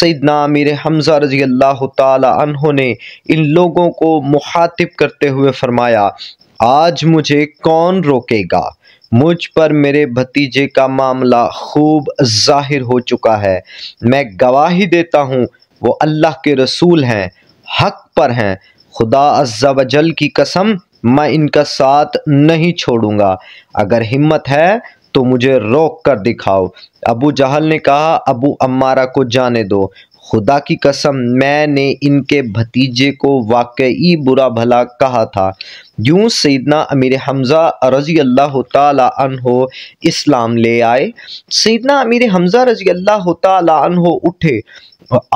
सईदना मीर हमज़ा रजी अल्लाह तहों ने इन लोगों को मुखातिब करते हुए फरमाया आज मुझे कौन रोकेगा मुझ पर मेरे भतीजे का मामला खूब जाहिर हो चुका है मैं गवाही देता हूँ वो अल्लाह के रसूल हैं हक पर हैं खुदा अज्जा वजल की कसम मैं इनका साथ नहीं छोड़ूंगा अगर हिम्मत है तो मुझे रोक कर दिखाओ अबू जहल ने कहा अबू अम्मारा को जाने दो खुदा की कसम मैंने इनके भतीजे को वाकई बुरा भला कहा था यूं सैदना अमीर हमज़ा रज़ी अल्लाह तहो इस्लाम ले आए सैदना अमीर हमज़ा रज़ी अल्लाह तहो उठे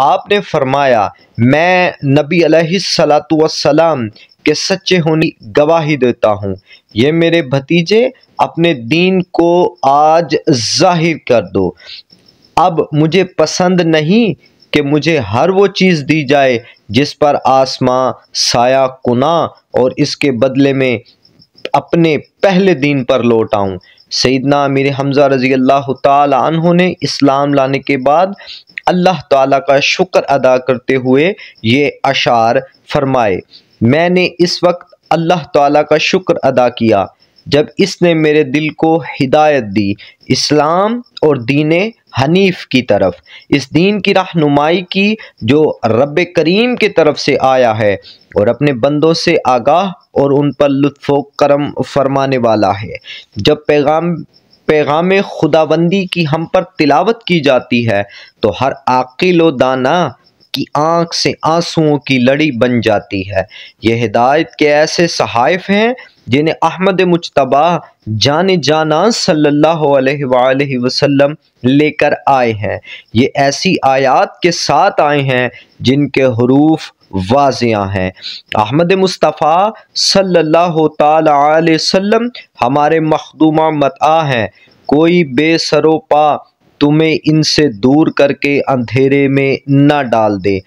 आपने फरमाया मैं नबी वसलाम के सच्चे होने गवाही देता हूँ ये मेरे भतीजे अपने दीन को आज जाहिर कर दो अब मुझे पसंद नहीं कि मुझे हर वो चीज़ दी जाए जिस पर आसमां साया कुना और इसके बदले में अपने पहले दिन पर लौट आऊँ सईदना अमीर हमज़ा रज़ी अल्लाह तहों ने इस्लाम लाने के बाद अल्लाह ताला का शुक्र अदा करते हुए ये अशार फरमाए मैंने इस वक्त अल्लाह ताला का शुक्र अदा किया जब इसने मेरे दिल को हिदायत दी इस्लाम और दीन हनीफ की तरफ इस दीन की रहनुमाई की जो रब करीम की तरफ से आया है और अपने बंदों से आगाह और उन पर लुत्फ़ करम फरमाने वाला है जब पैगाम पैगाम खुदाबंदी की हम पर तिलावत की जाती है तो हर आकिल दाना की आंख से आंसुओं की लड़ी बन जाती है ये हिदायत के ऐसे सहाइफ हैं जिन्हें अहमद मुशतबा जाने जाना सल्लल्लाहु अलैहि वसल्लम लेकर आए हैं ये ऐसी आयत के साथ आए हैं जिनके हरूफ वाजियाँ हैं अहमद मुस्तफ़ा सल्लल्लाहु अलैहि वसल्लम हमारे मखदूमा मता हैं कोई बेसरोपा तुम्हें इनसे दूर करके अंधेरे में ना डाल दे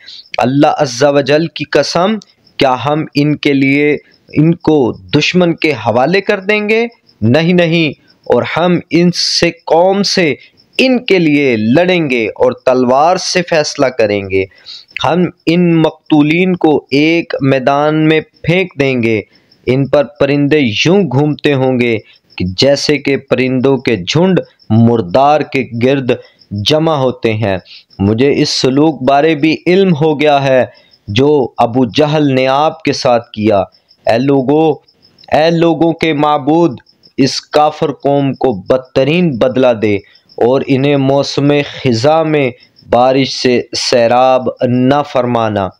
अल्लाह अज्जा वजल की कसम क्या हम इनके लिए इनको दुश्मन के हवाले कर देंगे नहीं नहीं और हम इनसे कौम से इनके लिए लड़ेंगे और तलवार से फैसला करेंगे हम इन मकतूलिन को एक मैदान में फेंक देंगे इन पर परिंदे यूं घूमते होंगे कि जैसे कि परिंदों के झुंड मुर्दार के गिर्द जमा होते हैं मुझे इस सलूक बारे भी इल्म हो गया है जो अबू जहल ने आपके साथ किया ए लोगो ए लोगों के मबूद इस काफर कौम को बदतरीन बदला दे और इन्हें मौसम ख़ज़ा में बारिश से सैराब न फरमाना